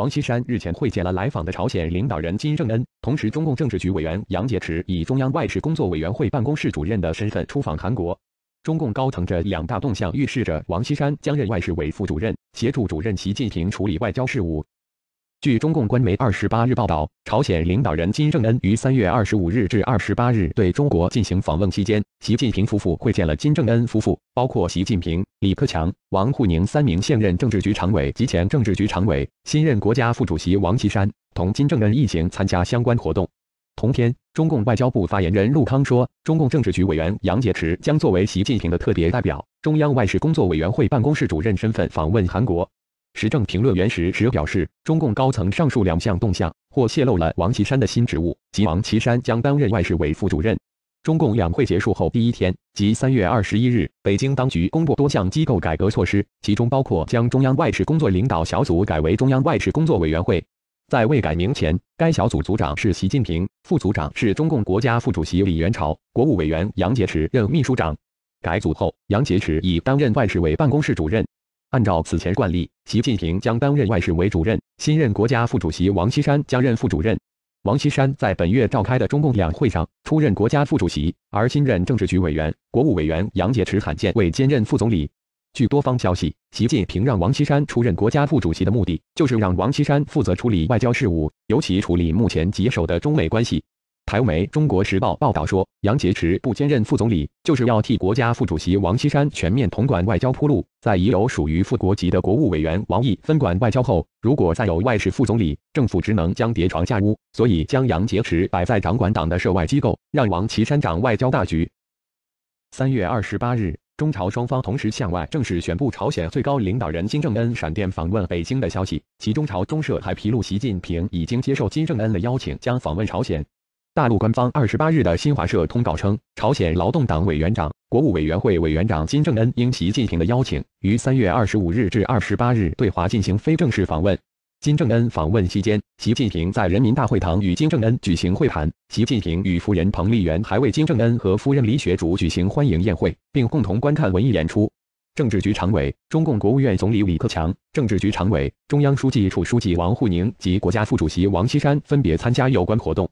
王岐山日前会见了来访的朝鲜领导人金正恩，同时，中共政治局委员杨洁篪以中央外事工作委员会办公室主任的身份出访韩国。中共高层这两大动向预示着王岐山将任外事委副主任，协助主任习近平处理外交事务。据中共官媒二十八日报道，朝鲜领导人金正恩于三月二十五日至二十八日对中国进行访问期间，习近平夫妇会见了金正恩夫妇，包括习近平、李克强、王沪宁三名现任政治局常委及前政治局常委，新任国家副主席王岐山同金正恩一行参加相关活动。同天，中共外交部发言人陆康说，中共政治局委员杨洁篪将作为习近平的特别代表，中央外事工作委员会办公室主任身份访问韩国。时政评论员石石表示，中共高层上述两项动向或泄露了王岐山的新职务，即王岐山将担任外事委副主任。中共两会结束后第一天，即三月二十一日，北京当局公布多项机构改革措施，其中包括将中央外事工作领导小组改为中央外事工作委员会。在未改名前，该小组组长是习近平，副组长是中共国家副主席李源潮，国务委员杨洁篪任秘书长。改组后，杨洁篪已担任外事委办公室主任。按照此前惯例，习近平将担任外事委主任，新任国家副主席王岐山将任副主任。王岐山在本月召开的中共两会上出任国家副主席，而新任政治局委员、国务委员杨洁篪罕见为兼任副总理。据多方消息，习近平让王岐山出任国家副主席的目的，就是让王岐山负责处理外交事务，尤其处理目前棘手的中美关系。台媒《中国时报》报道说，杨洁篪不兼任副总理，就是要替国家副主席王岐山全面统管外交铺路。在已有属于副国级的国务委员王毅分管外交后，如果再有外事副总理，政府职能将叠床架屋。所以将杨洁篪摆在掌管党的涉外机构，让王岐山掌外交大局。三月二十八日，中朝双方同时向外正式宣布朝鲜最高领导人金正恩闪电访问北京的消息。其中朝中社还披露，习近平已经接受金正恩的邀请，将访问朝鲜。大陆官方二十八日的新华社通稿称，朝鲜劳动党委员长、国务委员会委员长金正恩应习近平的邀请，于三月二十五日至二十八日对华进行非正式访问。金正恩访问期间，习近平在人民大会堂与金正恩举行会谈。习近平与夫人彭丽媛还为金正恩和夫人李雪主举行欢迎宴会，并共同观看文艺演出。政治局常委、中共国务院总理李克强，政治局常委、中央书记处书记王沪宁及国家副主席王岐山分别参加有关活动。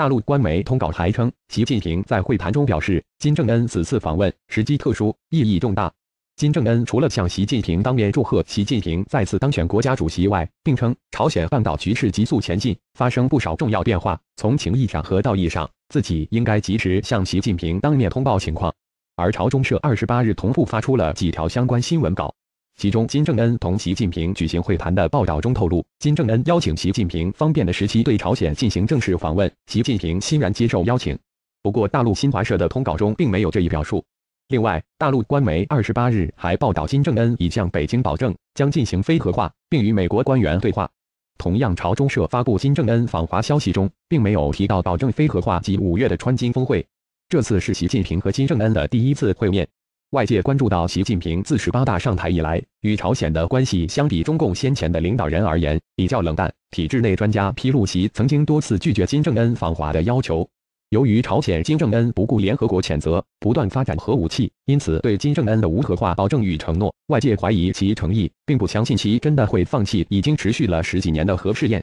大陆官媒通稿还称，习近平在会谈中表示，金正恩此次访问时机特殊，意义重大。金正恩除了向习近平当面祝贺习近平再次当选国家主席外，并称朝鲜半岛局势急速前进，发生不少重要变化，从情义上和道义上，自己应该及时向习近平当面通报情况。而朝中社二十八日同步发出了几条相关新闻稿。其中，金正恩同习近平举行会谈的报道中透露，金正恩邀请习近平方便的时期对朝鲜进行正式访问，习近平欣然接受邀请。不过，大陆新华社的通稿中并没有这一表述。另外，大陆官媒二十八日还报道，金正恩已向北京保证将进行非核化，并与美国官员对话。同样，朝中社发布金正恩访华消息中，并没有提到保证非核化及五月的川金峰会。这次是习近平和金正恩的第一次会面。外界关注到，习近平自十八大上台以来，与朝鲜的关系相比中共先前的领导人而言比较冷淡。体制内专家披露，习曾经多次拒绝金正恩访华的要求。由于朝鲜金正恩不顾联合国谴责，不断发展核武器，因此对金正恩的无核化保证与承诺，外界怀疑其诚意，并不相信其真的会放弃已经持续了十几年的核试验。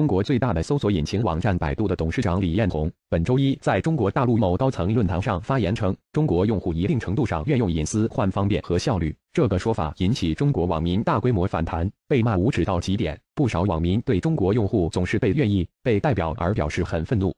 中国最大的搜索引擎网站百度的董事长李彦宏，本周一在中国大陆某高层论坛上发言称：“中国用户一定程度上愿用隐私换方便和效率。”这个说法引起中国网民大规模反弹，被骂无耻到极点。不少网民对中国用户总是被愿意被代表而表示很愤怒。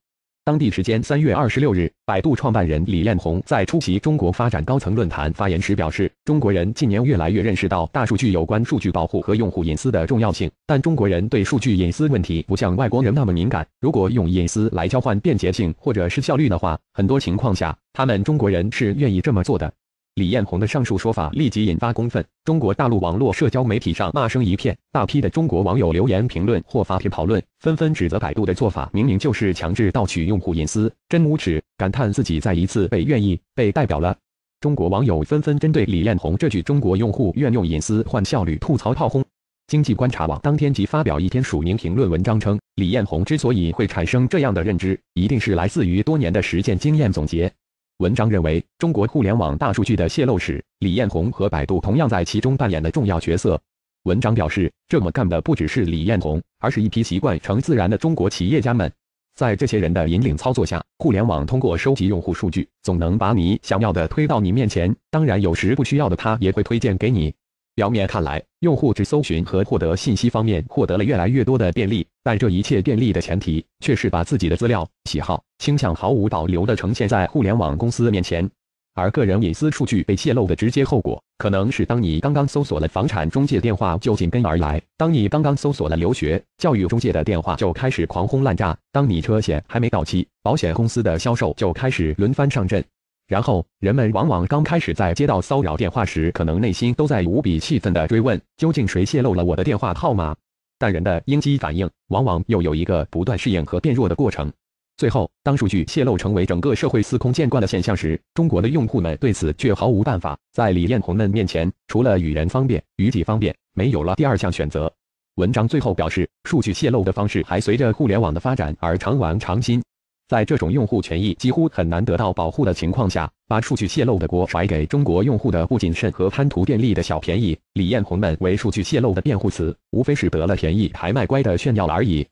当地时间三月二十六日，百度创办人李彦宏在出席中国发展高层论坛发言时表示，中国人近年越来越认识到大数据有关数据保护和用户隐私的重要性，但中国人对数据隐私问题不像外国人那么敏感。如果用隐私来交换便捷性或者是效率的话，很多情况下，他们中国人是愿意这么做的。李彦宏的上述说法立即引发公愤，中国大陆网络社交媒体上骂声一片，大批的中国网友留言评论或发帖讨论，纷纷指责百度的做法明明就是强制盗取用户隐私，真无耻，感叹自己再一次被愿意被代表了。中国网友纷纷针对李彦宏这句“中国用户愿用隐私换效率”吐槽炮轰。经济观察网当天即发表一篇署名评论文章称，李彦宏之所以会产生这样的认知，一定是来自于多年的实践经验总结。文章认为，中国互联网大数据的泄露史，李彦宏和百度同样在其中扮演了重要角色。文章表示，这么干的不只是李彦宏，而是一批习惯成自然的中国企业家们。在这些人的引领操作下，互联网通过收集用户数据，总能把你想要的推到你面前。当然，有时不需要的，他也会推荐给你。表面看来，用户只搜寻和获得信息方面获得了越来越多的便利。但这一切便利的前提，却是把自己的资料、喜好、倾向毫无保留地呈现在互联网公司面前，而个人隐私数据被泄露的直接后果，可能是当你刚刚搜索了房产中介电话，就紧跟而来；当你刚刚搜索了留学教育中介的电话，就开始狂轰滥炸；当你车险还没到期，保险公司的销售就开始轮番上阵。然后，人们往往刚开始在接到骚扰电话时，可能内心都在无比气愤地追问：究竟谁泄露了我的电话号码？但人的应激反应往往又有一个不断适应和变弱的过程。最后，当数据泄露成为整个社会司空见惯的现象时，中国的用户们对此却毫无办法。在李彦宏们面前，除了与人方便、与己方便，没有了第二项选择。文章最后表示，数据泄露的方式还随着互联网的发展而常玩常新。在这种用户权益几乎很难得到保护的情况下，把数据泄露的锅甩给中国用户的不谨慎和贪图便利的小便宜，李彦宏们为数据泄露的辩护词，无非是得了便宜还卖乖的炫耀而已。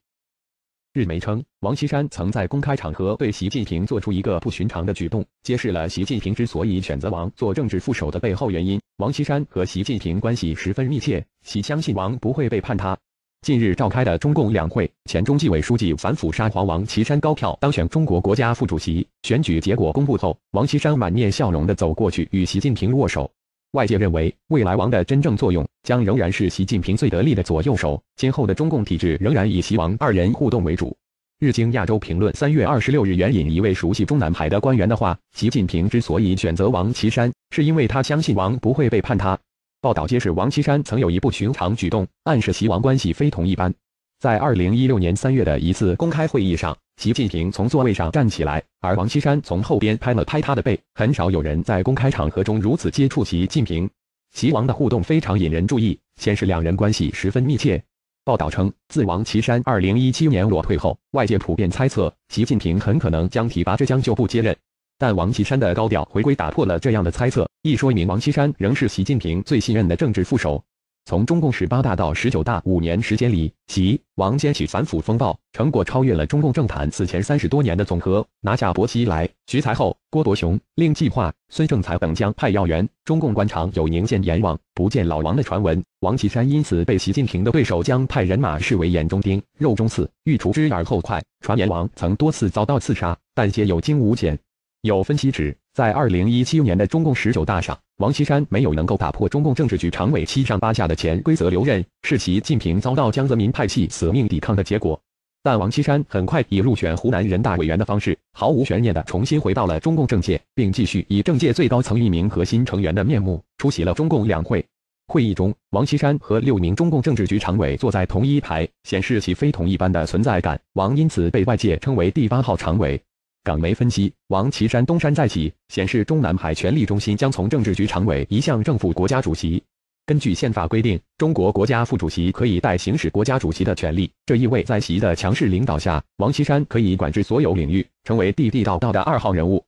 日媒称，王岐山曾在公开场合对习近平做出一个不寻常的举动，揭示了习近平之所以选择王做政治副手的背后原因。王岐山和习近平关系十分密切，其相信王不会背叛他。近日召开的中共两会，前中纪委书记、反腐沙皇王岐山高票当选中国国家副主席。选举结果公布后，王岐山满面笑容地走过去与习近平握手。外界认为，未来王的真正作用将仍然是习近平最得力的左右手，今后的中共体制仍然以习王二人互动为主。日经亚洲评论三月二十六日援引一位熟悉中南海的官员的话：，习近平之所以选择王岐山，是因为他相信王不会背叛他。报道揭示，王岐山曾有一不寻常举动，暗示习王关系非同一般。在二零一六年三月的一次公开会议上，习近平从座位上站起来，而王岐山从后边拍了拍他的背。很少有人在公开场合中如此接触习近平，习王的互动非常引人注意，显示两人关系十分密切。报道称，自王岐山二零一七年裸退后，外界普遍猜测习近平很可能将提拔浙江就不接任。但王岐山的高调回归打破了这样的猜测，一说明王岐山仍是习近平最信任的政治副手。从中共十八大到十九大五年时间里，习王掀起反腐风暴，成果超越了中共政坛此前三十多年的总和。拿下薄熙来、徐才厚、郭伯雄，另计划孙政才等将派要员。中共官场有“宁见阎王，不见老王”的传闻，王岐山因此被习近平的对手将派人马视为眼中钉、肉中刺，欲除之而后快。传言王曾多次遭到刺杀，但皆有惊无险。有分析指，在二零一七年的中共十九大上，王岐山没有能够打破中共政治局常委七上八下的潜规则留任，是习近平遭到江泽民派系死命抵抗的结果。但王岐山很快以入选湖南人大委员的方式，毫无悬念地重新回到了中共政界，并继续以政界最高层一名核心成员的面目出席了中共两会。会议中，王岐山和六名中共政治局常委坐在同一排，显示其非同一般的存在感。王因此被外界称为“第八号常委”。港媒分析，王岐山东山再起，显示中南海权力中心将从政治局常委移向政府国家主席。根据宪法规定，中国国家副主席可以代行使国家主席的权利，这意味在习的强势领导下，王岐山可以管制所有领域，成为地地道道的二号人物。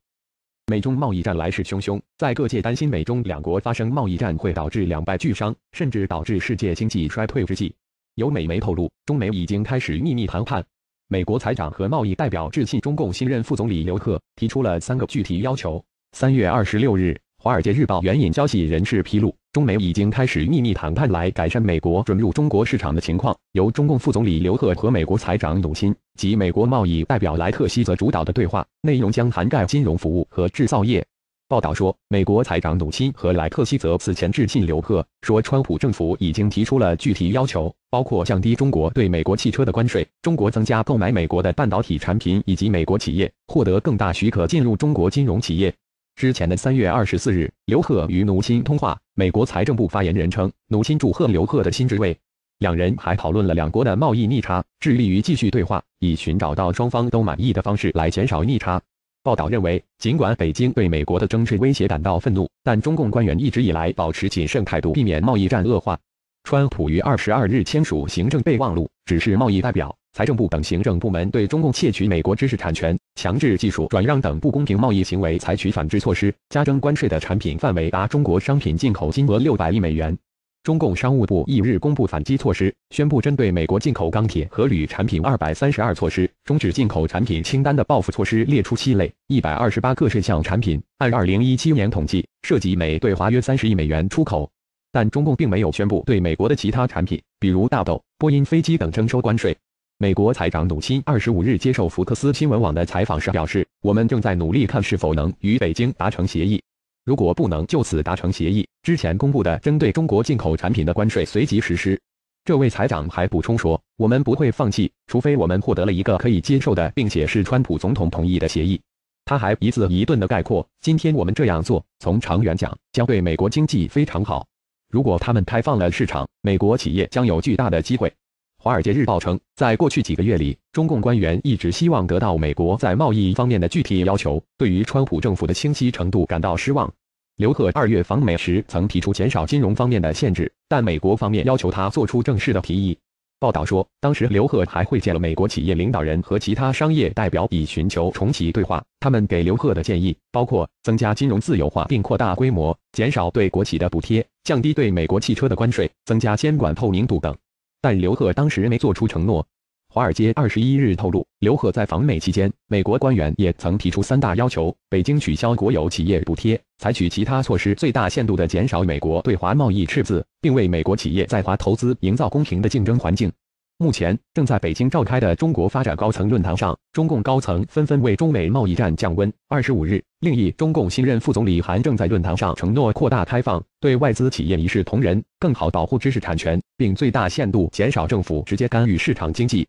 美中贸易战来势汹汹，在各界担心美中两国发生贸易战会导致两败俱伤，甚至导致世界经济衰退之际，有美媒透露，中美已经开始秘密谈判。美国财长和贸易代表致信中共新任副总理刘鹤，提出了三个具体要求。三月二十六日，华尔街日报援引消息人士披露，中美已经开始秘密谈判，来改善美国准入中国市场的情况。由中共副总理刘鹤和美国财长努钦及美国贸易代表莱特希泽主导的对话内容将涵盖金融服务和制造业。报道说，美国财长努钦和莱特希泽此前致信刘鹤，说川普政府已经提出了具体要求。包括降低中国对美国汽车的关税，中国增加购买美国的半导体产品，以及美国企业获得更大许可进入中国金融企业。之前的三月二十四日，刘鹤与努钦通话，美国财政部发言人称，努钦祝贺刘鹤的新职位。两人还讨论了两国的贸易逆差，致力于继续对话，以寻找到双方都满意的方式来减少逆差。报道认为，尽管北京对美国的征税威胁感到愤怒，但中共官员一直以来保持谨慎态度，避免贸易战恶化。川普于二十二日签署行政备忘录，指示贸易代表、财政部等行政部门对中共窃取美国知识产权、强制技术转让等不公平贸易行为采取反制措施，加征关税的产品范围达中国商品进口金额六百亿美元。中共商务部翌日公布反击措施，宣布针对美国进口钢铁和铝产品二百三十二措施，终止进口产品清单的报复措施列出七类一百二十八个事项产品，按二零一七年统计，涉及美对华约三十亿美元出口。但中共并没有宣布对美国的其他产品，比如大豆、波音飞机等征收关税。美国财长努钦二十五日接受福克斯新闻网的采访时表示：“我们正在努力看是否能与北京达成协议。如果不能就此达成协议，之前公布的针对中国进口产品的关税随即实施。”这位财长还补充说：“我们不会放弃，除非我们获得了一个可以接受的，并且是川普总统同意的协议。”他还一字一顿地概括：“今天我们这样做，从长远讲将对美国经济非常好。”如果他们开放了市场，美国企业将有巨大的机会。《华尔街日报》称，在过去几个月里，中共官员一直希望得到美国在贸易方面的具体要求，对于川普政府的清晰程度感到失望。刘鹤二月访美时曾提出减少金融方面的限制，但美国方面要求他做出正式的提议。报道说，当时刘鹤还会见了美国企业领导人和其他商业代表，以寻求重启对话。他们给刘鹤的建议包括增加金融自由化并扩大规模、减少对国企的补贴、降低对美国汽车的关税、增加监管透明度等。但刘鹤当时没做出承诺。华尔街二十一日透露，刘鹤在访美期间，美国官员也曾提出三大要求：北京取消国有企业补贴，采取其他措施，最大限度地减少美国对华贸易赤字，并为美国企业在华投资营造公平的竞争环境。目前正在北京召开的中国发展高层论坛上，中共高层纷纷为中美贸易战降温。二十五日，另一中共新任副总理韩正在论坛上承诺扩大开放，对外资企业一视同仁，更好保护知识产权，并最大限度减少政府直接干预市场经济。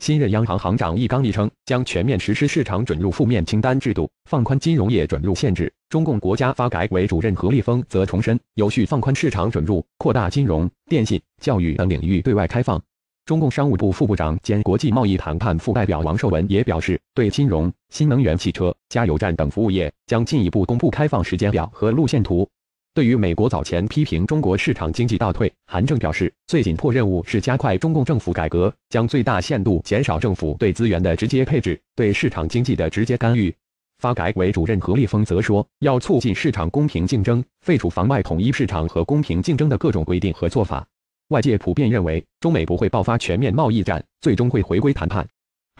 新任央行行长易纲力称，将全面实施市场准入负面清单制度，放宽金融业准入限制。中共国家发改委主任何立峰则重申，有序放宽市场准入，扩大金融、电信、教育等领域对外开放。中共商务部副部长兼国际贸易谈判副代表王受文也表示，对金融、新能源汽车、加油站等服务业将进一步公布开放时间表和路线图。对于美国早前批评中国市场经济倒退，韩正表示，最紧迫任务是加快中共政府改革，将最大限度减少政府对资源的直接配置、对市场经济的直接干预。发改委主任何立峰则说，要促进市场公平竞争，废除妨碍统一市场和公平竞争的各种规定和做法。外界普遍认为，中美不会爆发全面贸易战，最终会回归谈判。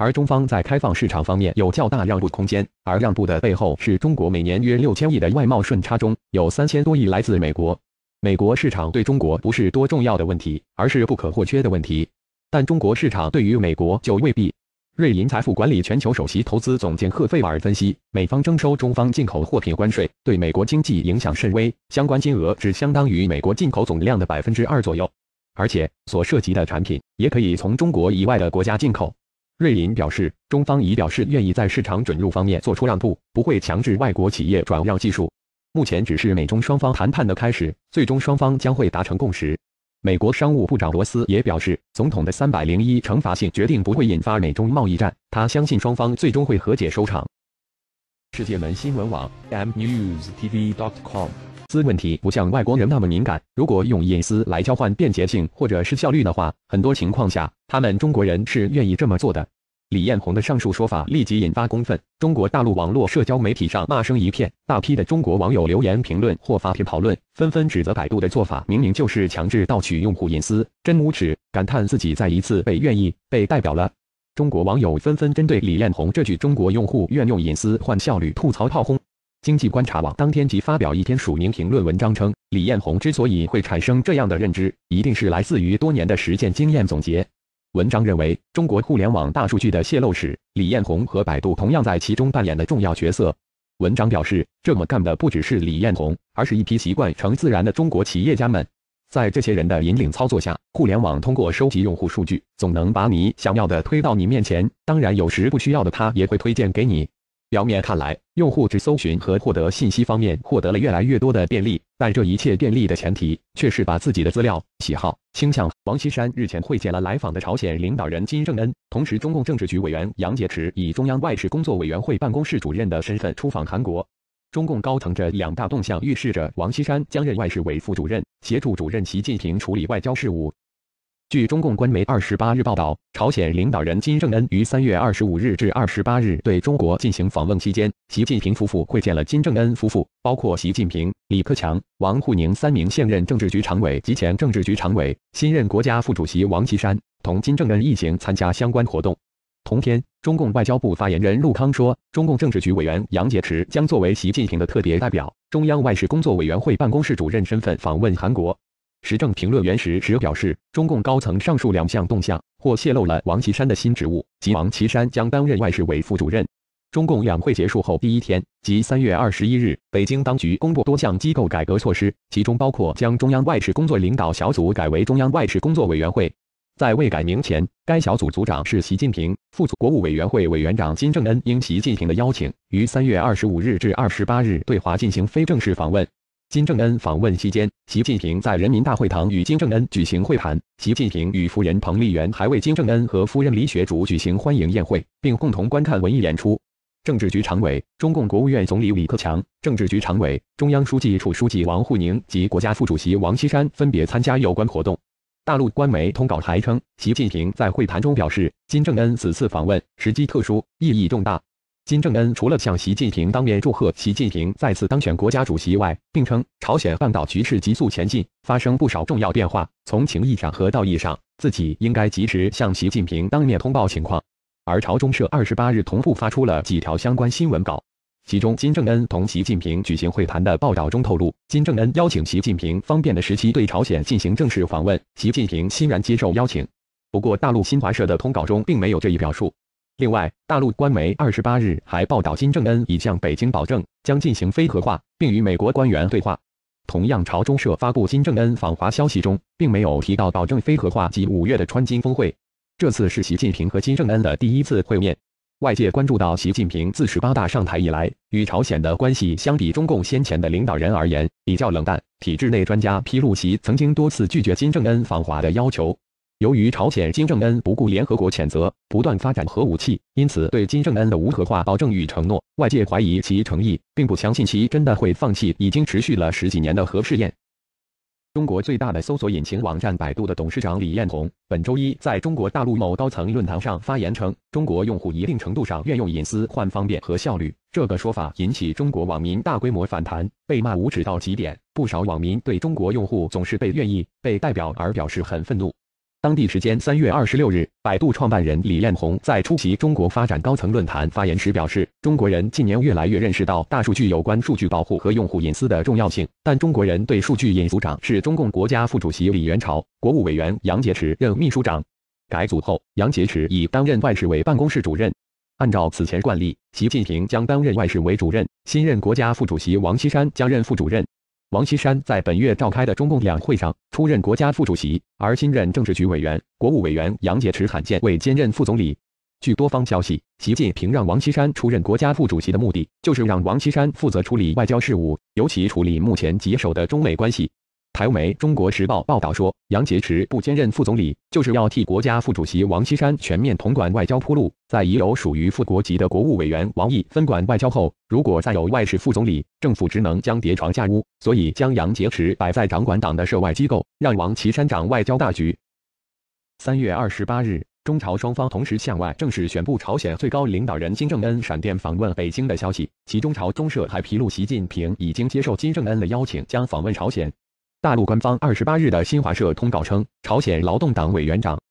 而中方在开放市场方面有较大让步空间，而让步的背后是中国每年约六千亿的外贸顺差中，有三千多亿来自美国。美国市场对中国不是多重要的问题，而是不可或缺的问题。但中国市场对于美国就未必。瑞银财富管理全球首席投资总监赫费尔分析，美方征收中方进口货品关税对美国经济影响甚微，相关金额只相当于美国进口总量的百分之二左右，而且所涉及的产品也可以从中国以外的国家进口。瑞银表示，中方已表示愿意在市场准入方面做出让步，不会强制外国企业转让技术。目前只是美中双方谈判的开始，最终双方将会达成共识。美国商务部长罗斯也表示，总统的301惩罚性决定不会引发美中贸易战，他相信双方最终会和解收场。世界门新闻网 mnewstv.com。私问题不像外国人那么敏感。如果用隐私来交换便捷性或者是效率的话，很多情况下，他们中国人是愿意这么做的。李彦宏的上述说法立即引发公愤，中国大陆网络社交媒体上骂声一片，大批的中国网友留言评论或发帖讨论，纷纷指责百度的做法明明就是强制盗取用户隐私，真无耻，感叹自己再一次被愿意被代表了。中国网友纷纷针对李彦宏这句“中国用户愿用隐私换效率”吐槽炮轰。经济观察网当天即发表一篇署名评论文章，称李彦宏之所以会产生这样的认知，一定是来自于多年的实践经验总结。文章认为，中国互联网大数据的泄露史，李彦宏和百度同样在其中扮演了重要角色。文章表示，这么干的不只是李彦宏，而是一批习惯成自然的中国企业家们。在这些人的引领操作下，互联网通过收集用户数据，总能把你想要的推到你面前。当然，有时不需要的，他也会推荐给你。表面看来，用户只搜寻和获得信息方面获得了越来越多的便利，但这一切便利的前提，却是把自己的资料、喜好、倾向。王岐山日前会见了来访的朝鲜领导人金正恩，同时，中共政治局委员杨洁篪以中央外事工作委员会办公室主任的身份出访韩国。中共高层这两大动向，预示着王岐山将任外事委副主任，协助主任习近平处理外交事务。据中共官媒二十八日报道，朝鲜领导人金正恩于三月二十五日至二十八日对中国进行访问期间，习近平夫妇会见了金正恩夫妇，包括习近平、李克强、王沪宁三名现任政治局常委及前政治局常委，新任国家副主席王岐山同金正恩一行参加相关活动。同天，中共外交部发言人陆康说，中共政治局委员杨洁篪将作为习近平的特别代表，中央外事工作委员会办公室主任身份访问韩国。时政评论员石石表示，中共高层上述两项动向或泄露了王岐山的新职务，即王岐山将担任外事委副主任。中共两会结束后第一天，即三月二十一日，北京当局公布多项机构改革措施，其中包括将中央外事工作领导小组改为中央外事工作委员会。在未改名前，该小组组长是习近平。副组国务委员会委员长金正恩应习近平的邀请，于三月二十五日至二十八日对华进行非正式访问。金正恩访问期间，习近平在人民大会堂与金正恩举行会谈。习近平与夫人彭丽媛还为金正恩和夫人李雪主举行欢迎宴会，并共同观看文艺演出。政治局常委、中共国务院总理李克强，政治局常委、中央书记处书记王沪宁及国家副主席王岐山分别参加有关活动。大陆官媒通稿还称，习近平在会谈中表示，金正恩此次访问时机特殊，意义重大。金正恩除了向习近平当面祝贺习近平再次当选国家主席外，并称朝鲜半岛局势急速前进，发生不少重要变化。从情义上和道义上，自己应该及时向习近平当面通报情况。而朝中社二十八日同步发出了几条相关新闻稿，其中金正恩同习近平举行会谈的报道中透露，金正恩邀请习近平方便的时期对朝鲜进行正式访问，习近平欣然接受邀请。不过，大陆新华社的通稿中并没有这一表述。另外，大陆官媒二十八日还报道，金正恩已向北京保证将进行非核化，并与美国官员对话。同样，朝中社发布金正恩访华消息中，并没有提到保证非核化及五月的川金峰会。这次是习近平和金正恩的第一次会面。外界关注到，习近平自十八大上台以来，与朝鲜的关系相比中共先前的领导人而言比较冷淡。体制内专家披露，习曾经多次拒绝金正恩访华的要求。由于朝鲜金正恩不顾联合国谴责，不断发展核武器，因此对金正恩的无核化保证与承诺，外界怀疑其诚意，并不相信其真的会放弃已经持续了十几年的核试验。中国最大的搜索引擎网站百度的董事长李彦宏，本周一在中国大陆某高层论坛上发言称：“中国用户一定程度上愿用隐私换方便和效率。”这个说法引起中国网民大规模反弹，被骂无耻到极点。不少网民对中国用户总是被愿意被代表而表示很愤怒。当地时间三月二十六日，百度创办人李彦宏在出席中国发展高层论坛发言时表示，中国人近年越来越认识到大数据有关数据保护和用户隐私的重要性。但中国人对数据隐私长是中共国家副主席李源潮，国务委员杨洁篪任秘书长。改组后，杨洁篪已担任外事委办公室主任。按照此前惯例，习近平将担任外事委主任，新任国家副主席王岐山将任副主任。王岐山在本月召开的中共两会上出任国家副主席，而新任政治局委员、国务委员杨洁篪罕见未兼任副总理。据多方消息，习近平让王岐山出任国家副主席的目的，就是让王岐山负责处理外交事务，尤其处理目前棘手的中美关系。台媒《中国时报》报道说，杨洁篪不兼任副总理，就是要替国家副主席王岐山全面统管外交铺路。在已有属于副国级的国务委员王毅分管外交后，如果再有外事副总理，政府职能将叠床架屋。所以将杨洁篪摆在掌管党的涉外机构，让王岐山掌外交大局。三月二十八日，中朝双方同时向外正式宣布朝鲜最高领导人金正恩闪电访问北京的消息。其中，朝中社还披露，习近平已经接受金正恩的邀请，将访问朝鲜。大陆官方二十八日的新华社通稿称，朝鲜劳动党委员长。